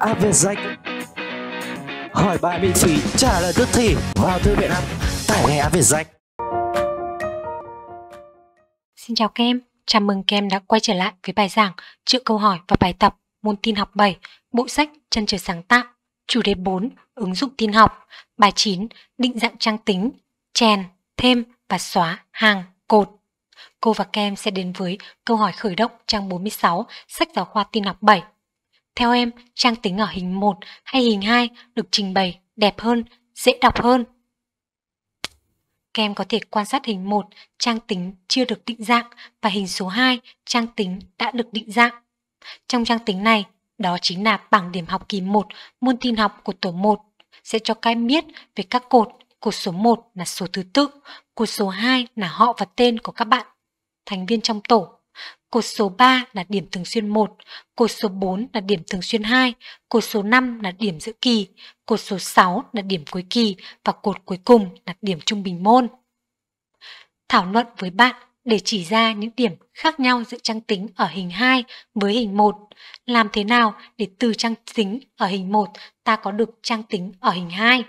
Áp Việt Danh Hỏi bài miễn phí, trả lời tức thì vào thư viện app, tải ngay Áp Việt Danh Xin chào kem chào mừng kem đã quay trở lại với bài giảng chữa câu hỏi và bài tập môn tin học 7, bộ sách Chân trời sáng tạo, chủ đề 4, ứng dụng tin học, bài 9, định dạng trang tính, chèn, thêm và xóa hàng, cột cô và Kem sẽ đến với câu hỏi khởi động trang 46 sách giáo khoa tin học 7 theo em, trang tính ở hình 1 hay hình 2 được trình bày đẹp hơn, dễ đọc hơn. Các em có thể quan sát hình 1, trang tính chưa được định dạng và hình số 2, trang tính đã được định dạng. Trong trang tính này, đó chính là bảng điểm học kỳ 1, môn tin học của tổ 1, sẽ cho các em biết về các cột. Cột số 1 là số thứ tự, cột số 2 là họ và tên của các bạn, thành viên trong tổ Cột số 3 là điểm thường xuyên 1, cột số 4 là điểm thường xuyên 2, cột số 5 là điểm giữa kỳ, cột số 6 là điểm cuối kỳ và cột cuối cùng là điểm trung bình môn. Thảo luận với bạn để chỉ ra những điểm khác nhau giữa trang tính ở hình 2 với hình 1. Làm thế nào để từ trang tính ở hình 1 ta có được trang tính ở hình 2?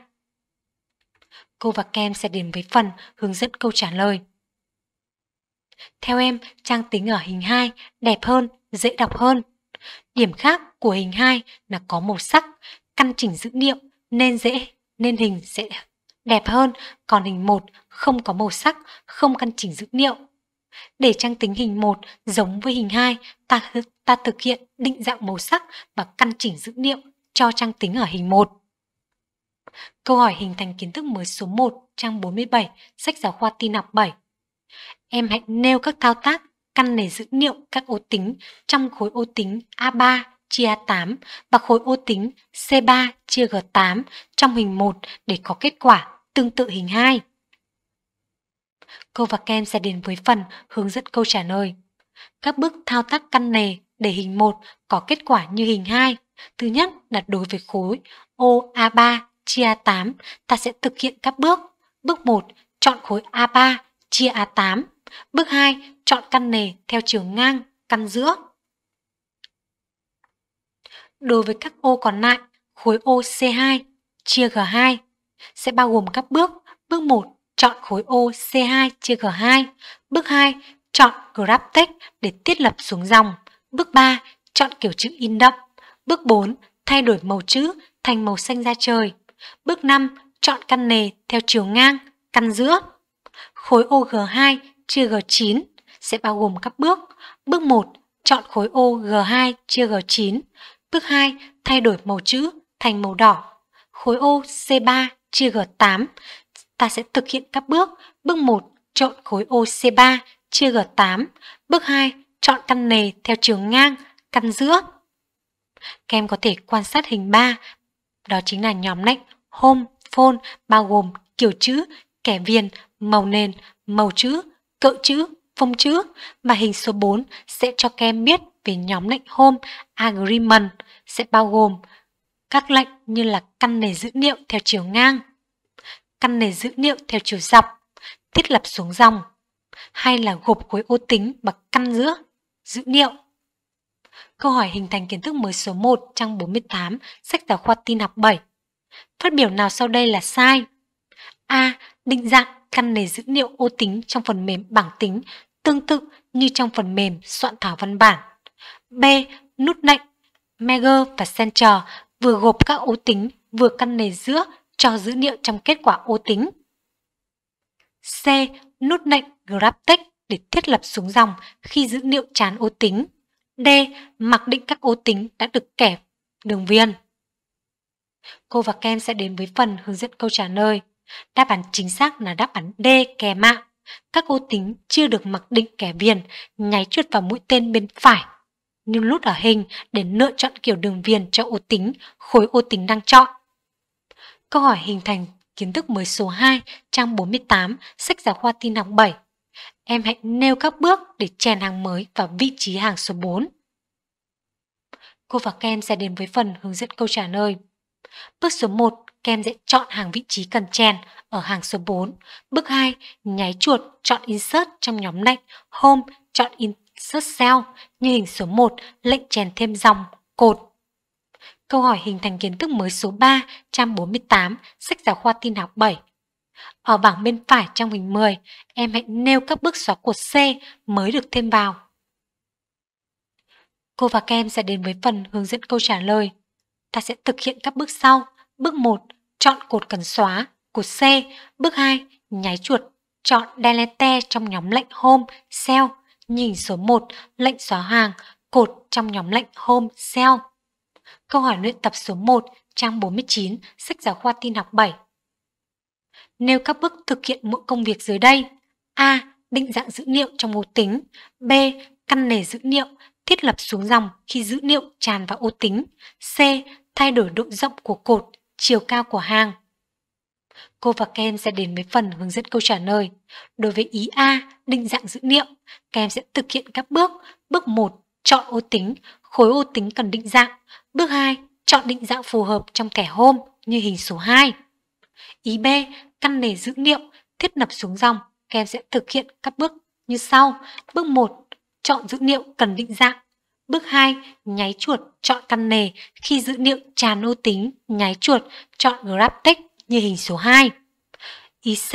Cô và Kem sẽ đến với phần hướng dẫn câu trả lời. Theo em, trang tính ở hình 2 đẹp hơn, dễ đọc hơn. Điểm khác của hình 2 là có màu sắc, căn chỉnh dữ liệu nên dễ, nên hình sẽ đẹp hơn, còn hình 1 không có màu sắc, không căn chỉnh dữ liệu Để trang tính hình 1 giống với hình 2, ta, ta thực hiện định dạng màu sắc và căn chỉnh dữ liệu cho trang tính ở hình 1. Câu hỏi hình thành kiến thức mới số 1, trang 47, sách giáo khoa tin học 7, em hãy nêu các thao tác căn để dữ liệu các ô tính trong khối ô tính A3 chia 8 và khối ô tính C3 chia G8 trong hình 1 để có kết quả tương tự hình 2. Cô và Kem sẽ đến với phần hướng dẫn câu trả lời. Các bước thao tác căn nề để hình 1 có kết quả như hình 2. Thứ nhất là đối với khối OA3 chia a 8, ta sẽ thực hiện các bước. Bước 1, chọn khối A3 chia A8 Bước 2, chọn căn nề theo chiều ngang, căn giữa. Đối với các ô còn lại, khối ô C2 chia G2 sẽ bao gồm các bước. Bước 1, chọn khối ô C2 chia G2. Bước 2, chọn Grab Text để thiết lập xuống dòng. Bước 3, chọn kiểu chữ in đậm. Bước 4, thay đổi màu chữ thành màu xanh da trời. Bước 5, chọn căn nề theo chiều ngang, căn giữa. Khối ô G2 chia G9 sẽ bao gồm các bước. Bước 1, chọn khối ô G2 chia G9. Bước 2, thay đổi màu chữ thành màu đỏ. Khối ô C3 chia G8. Ta sẽ thực hiện các bước. Bước 1, chọn khối ô C3 chia G8. Bước 2, chọn căn nề theo chiều ngang, căn giữa. Các em có thể quan sát hình 3, đó chính là nhóm nách home, phone bao gồm kiểu chữ, kẻ viền, màu nền, màu chữ, cỡ chữ, phông chữ mà hình số 4 sẽ cho các em biết về nhóm lệnh Home Agreement sẽ bao gồm các lệnh như là căn nền dữ liệu theo chiều ngang, căn nền dữ liệu theo chiều dọc, thiết lập xuống dòng, hay là gộp khối ô tính bằng căn giữa, dữ liệu. Câu hỏi hình thành kiến thức mới số 1 trang 48 sách giáo khoa tin học 7. Phát biểu nào sau đây là sai? A. Định dạng căn nền dữ liệu ô tính trong phần mềm bảng tính tương tự như trong phần mềm soạn thảo văn bản. B. Nút lệnh Mega và Center vừa gộp các ô tính vừa căn nền giữa cho dữ liệu trong kết quả ô tính. C. Nút lệnh Graptech để thiết lập xuống dòng khi dữ liệu chán ô tính. D. Mặc định các ô tính đã được kẻ đường viền. Cô và Kem sẽ đến với phần hướng dẫn câu trả lời. Đáp án chính xác là đáp án D kè mạng. Các ô tính chưa được mặc định kẻ viền nháy chuột vào mũi tên bên phải như lút ở hình để lựa chọn kiểu đường viền cho ô tính, khối ô tính đang chọn. Câu hỏi hình thành kiến thức mới số 2, trang 48, sách giáo khoa tin học 7. Em hãy nêu các bước để chèn hàng mới vào vị trí hàng số 4. Cô và Ken sẽ đến với phần hướng dẫn câu trả lời. Bước số 1 kem sẽ chọn hàng vị trí cần chèn ở hàng số 4. Bước 2, nháy chuột chọn Insert trong nhóm lệnh Home, chọn Insert Cell như hình số 1, lệnh chèn thêm dòng, cột. Câu hỏi hình thành kiến thức mới số 3, trang 48, sách giáo khoa tin học 7. Ở bảng bên phải trong hình 10, em hãy nêu các bước xóa cột C mới được thêm vào. Cô và kem em sẽ đến với phần hướng dẫn câu trả lời. Ta sẽ thực hiện các bước sau Bước 1. Chọn cột cần xóa, cột C. Bước 2. Nháy chuột, chọn Delete trong nhóm lệnh Home, Cell. Nhìn số 1, lệnh xóa hàng, cột trong nhóm lệnh Home, Cell. Câu hỏi luyện tập số 1, trang 49, sách giáo khoa tin học 7. Nêu các bước thực hiện mỗi công việc dưới đây. A. Định dạng dữ liệu trong ô tính. B. Căn nề dữ liệu, thiết lập xuống dòng khi dữ liệu tràn vào ô tính. C. Thay đổi độ rộng của cột chiều cao của hang. Cô và Kem sẽ đến với phần hướng dẫn câu trả lời. Đối với ý A, định dạng dữ liệu, Kem sẽ thực hiện các bước. Bước 1, chọn ô tính, khối ô tính cần định dạng. Bước 2, chọn định dạng phù hợp trong thẻ Home, như hình số 2. Ý B, căn nề dữ liệu, thiết lập xuống dòng. Kem sẽ thực hiện các bước như sau. Bước 1, chọn dữ liệu cần định dạng. Bước 2. Nháy chuột chọn căn nề khi dữ liệu tràn ô tính nháy chuột chọn GrabTech như hình số 2. Ý C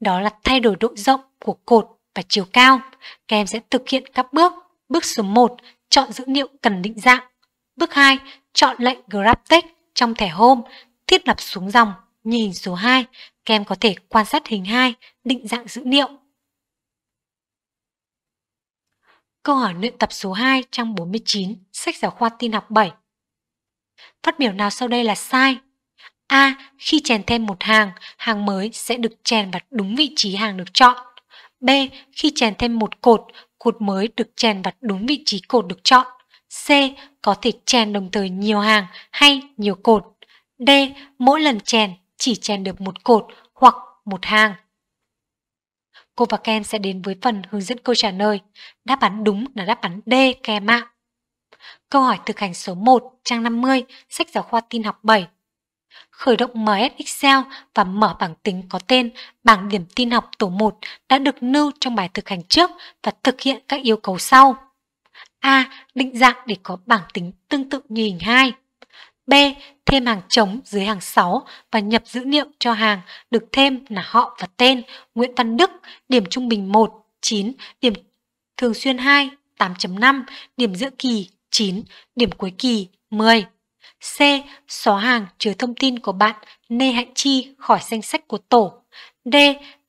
đó là thay đổi độ rộng của cột và chiều cao. Các em sẽ thực hiện các bước. Bước số 1. Chọn dữ liệu cần định dạng. Bước 2. Chọn lệnh GrabTech trong thẻ Home, thiết lập xuống dòng như hình số 2. Các em có thể quan sát hình 2, định dạng dữ liệu. Câu hỏi luyện tập số 2 trang 49, sách giáo khoa tin học 7. Phát biểu nào sau đây là sai? A. Khi chèn thêm một hàng, hàng mới sẽ được chèn vào đúng vị trí hàng được chọn. B. Khi chèn thêm một cột, cột mới được chèn vào đúng vị trí cột được chọn. C. Có thể chèn đồng thời nhiều hàng hay nhiều cột. D. Mỗi lần chèn chỉ chèn được một cột hoặc một hàng cô và Ken sẽ đến với phần hướng dẫn câu trả lời. Đáp án đúng là đáp án D Kem ạ. Câu hỏi thực hành số 1, trang 50, sách giáo khoa tin học 7. Khởi động MS Excel và mở bảng tính có tên bảng điểm tin học tổ 1 đã được lưu trong bài thực hành trước và thực hiện các yêu cầu sau. A. Định dạng để có bảng tính tương tự như hình 2. B. Thêm hàng trống dưới hàng 6 và nhập dữ liệu cho hàng được thêm là họ và tên Nguyễn Văn Đức, điểm trung bình 1, 9, điểm thường xuyên 2, 8.5, điểm giữa kỳ 9, điểm cuối kỳ 10. C. Xóa hàng chứa thông tin của bạn Nê Hạnh Chi khỏi danh sách của tổ. D.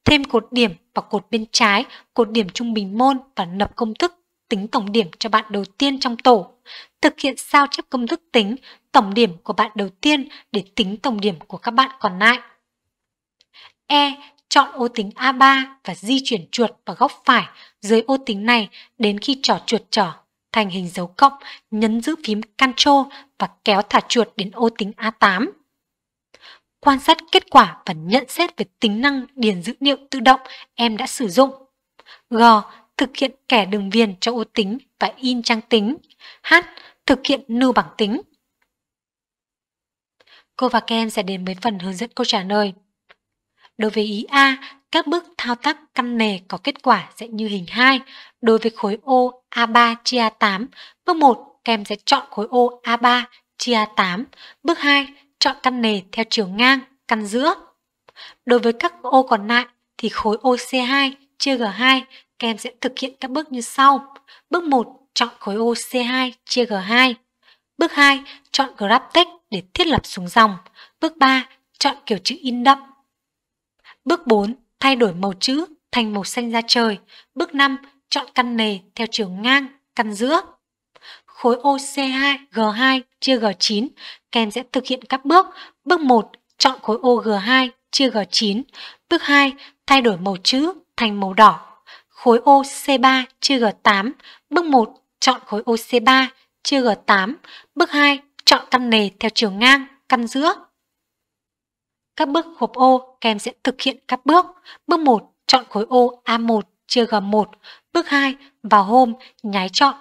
Thêm cột điểm và cột bên trái, cột điểm trung bình môn và lập công thức tính tổng điểm cho bạn đầu tiên trong tổ. Thực hiện sao chép công thức tính tổng điểm của bạn đầu tiên để tính tổng điểm của các bạn còn lại. E. Chọn ô tính A3 và di chuyển chuột vào góc phải dưới ô tính này đến khi trỏ chuột trỏ thành hình dấu cộng, nhấn giữ phím Ctrl và kéo thả chuột đến ô tính A8. Quan sát kết quả và nhận xét về tính năng điền dữ liệu tự động em đã sử dụng. G thực hiện kẻ đường viền cho ô tính và in trang tính. H. Thực hiện nưu bảng tính. Cô và Ken sẽ đến với phần hướng dẫn câu trả lời. Đối với ý A, các bước thao tác căn nề có kết quả sẽ như hình 2. Đối với khối ô A3 chia A8, bước 1 các em sẽ chọn khối ô A3 chia A8. Bước 2 chọn căn nề theo chiều ngang, căn giữa. Đối với các ô còn lại thì khối ô c 2 chia G2 các em sẽ thực hiện các bước như sau. Bước 1, chọn khối ô C2 chia G2. Bước 2, chọn grab text để thiết lập xuống dòng. Bước 3, chọn kiểu chữ in đậm. Bước 4, thay đổi màu chữ thành màu xanh da trời. Bước 5, chọn căn nề theo chiều ngang, căn giữa. Khối ô C2, G2 chia G9, các em sẽ thực hiện các bước. Bước 1, chọn khối ô G2 chia G9. Bước 2, thay đổi màu chữ thành màu đỏ khối ô C3 chia G8, bước 1 chọn khối ô C3 chia G8, bước 2 chọn căn nề theo chiều ngang, căn giữa. Các bước hộp ô các sẽ thực hiện các bước. Bước 1 chọn khối ô A1 chia G1, bước 2 vào hôm nhái chọn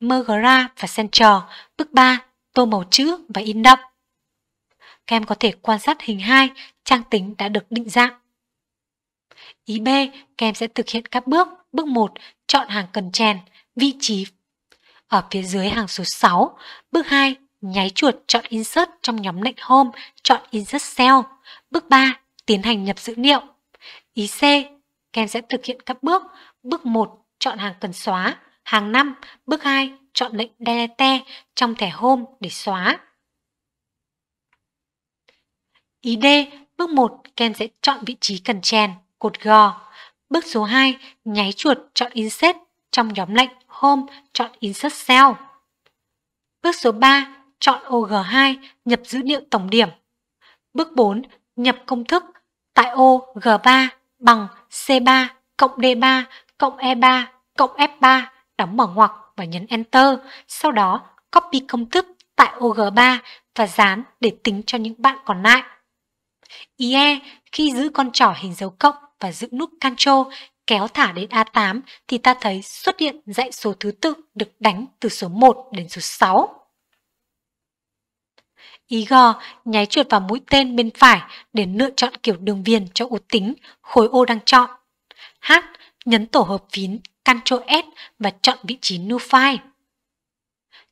Mergra và Center, bước 3 tô màu chữ và in đậm. Các em có thể quan sát hình 2, trang tính đã được định dạng. Ý B, các em sẽ thực hiện các bước. Bước 1, chọn hàng cần chèn, vị trí ở phía dưới hàng số 6. Bước 2, nháy chuột chọn Insert trong nhóm lệnh Home, chọn Insert Cell. Bước 3, tiến hành nhập dữ liệu. Ý C, các em sẽ thực hiện các bước. Bước 1, chọn hàng cần xóa. Hàng 5, bước 2, chọn lệnh Delete trong thẻ Home để xóa. Ý D, bước 1, các em sẽ chọn vị trí cần chèn cột gò. Bước số 2, nháy chuột chọn insert trong nhóm lệnh Home chọn insert cell. Bước số 3, chọn ô g 2 nhập dữ liệu tổng điểm. Bước 4, nhập công thức tại ô G3 bằng C3 cộng D3 cộng E3 cộng F3 đóng mở ngoặc và nhấn Enter. Sau đó copy công thức tại ô G3 và dán để tính cho những bạn còn lại. IE khi giữ con trỏ hình dấu cộng và giữ nút Ctrl kéo thả đến A8 thì ta thấy xuất hiện dãy số thứ tự được đánh từ số 1 đến số 6. Igor nháy chuột vào mũi tên bên phải để lựa chọn kiểu đường viền cho ô tính, khối ô đang chọn. H nhấn tổ hợp phím Ctrl S và chọn vị trí New File.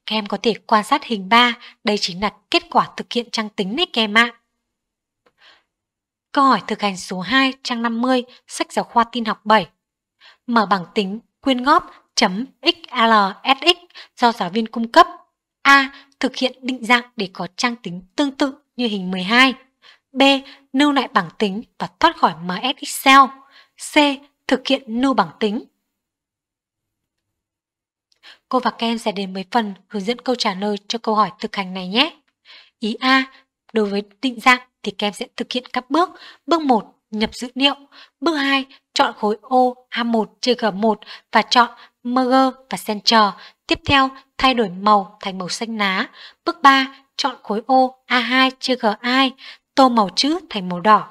Các em có thể quan sát hình 3, đây chính là kết quả thực hiện trang tính đấy các em ạ. Câu hỏi thực hành số 2 trang 50 sách giáo khoa tin học 7. Mở bảng tính quyên góp chấm XLSX do giáo viên cung cấp. A. Thực hiện định dạng để có trang tính tương tự như hình 12. B. Lưu lại bảng tính và thoát khỏi MS Excel. C. Thực hiện lưu bảng tính. Cô và Ken em sẽ đến với phần hướng dẫn câu trả lời cho câu hỏi thực hành này nhé. Ý A. Đối với định dạng thì các em sẽ thực hiện các bước. Bước 1, nhập dữ liệu. Bước 2, chọn khối ô a 1 chia G1 và chọn Merger và Center. Tiếp theo, thay đổi màu thành màu xanh lá. Bước 3, chọn khối ô A2 chia G2, tô màu chữ thành màu đỏ.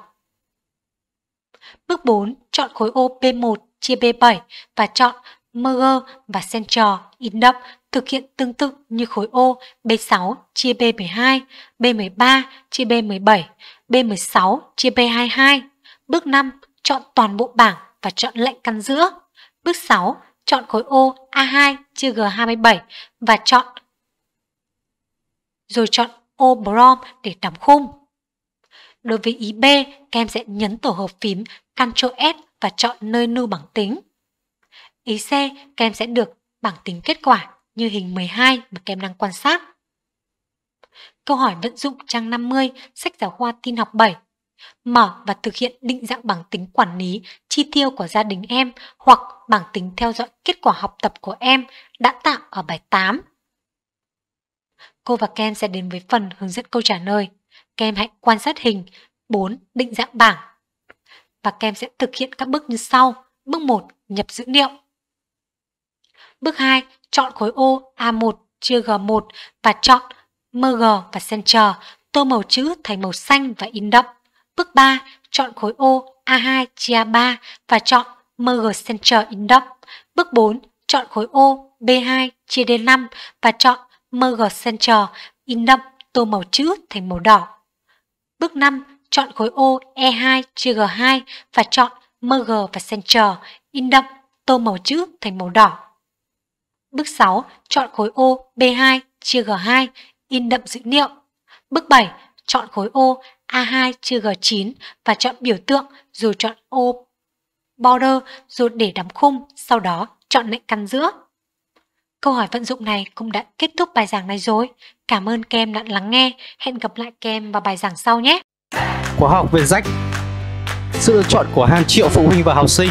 Bước 4, chọn khối ô B1 chia B7 và chọn Merger và Center in đậm thực hiện tương tự như khối ô B6 chia B12, B13 chia B17, B16 chia B22. Bước 5, chọn toàn bộ bảng và chọn lệnh căn giữa. Bước 6, chọn khối ô A2 chia G27 và chọn rồi chọn ô Brom để đóng khung. Đối với ý B, các em sẽ nhấn tổ hợp phím Ctrl S và chọn nơi lưu bảng tính. Ý C, các em sẽ được bảng tính kết quả như hình 12 mà các em đang quan sát. Câu hỏi vận dụng trang 50 sách giáo khoa tin học 7. Mở và thực hiện định dạng bảng tính quản lý chi tiêu của gia đình em hoặc bảng tính theo dõi kết quả học tập của em đã tạo ở bài 8. Cô và Ken sẽ đến với phần hướng dẫn câu trả lời. Kem hãy quan sát hình 4. Định dạng bảng. Và kem sẽ thực hiện các bước như sau. Bước 1. Nhập dữ liệu. Bước 2, chọn khối ô A1 chia G1 và chọn MG và Center, tô màu chữ thành màu xanh và in đậm. Bước 3, chọn khối ô A2 chia A3 và chọn MG Center in đậm. Bước 4, chọn khối ô B2 chia D5 và chọn MG Center in đậm tô màu chữ thành màu đỏ. Bước 5, chọn khối ô E2 chia G2 và chọn MG và Center in đậm tô màu chữ thành màu đỏ. Bước 6, chọn khối ô B2 chia G2, in đậm dữ liệu. Bước 7, chọn khối ô A2 chia G9 và chọn biểu tượng rồi chọn ô border rồi để đóng khung, sau đó chọn lệnh căn giữa. Câu hỏi vận dụng này cũng đã kết thúc bài giảng này rồi. Cảm ơn kem đã lắng nghe. Hẹn gặp lại kem em vào bài giảng sau nhé. Khóa học về rách Sự lựa chọn của hàng triệu phụ huynh và học sinh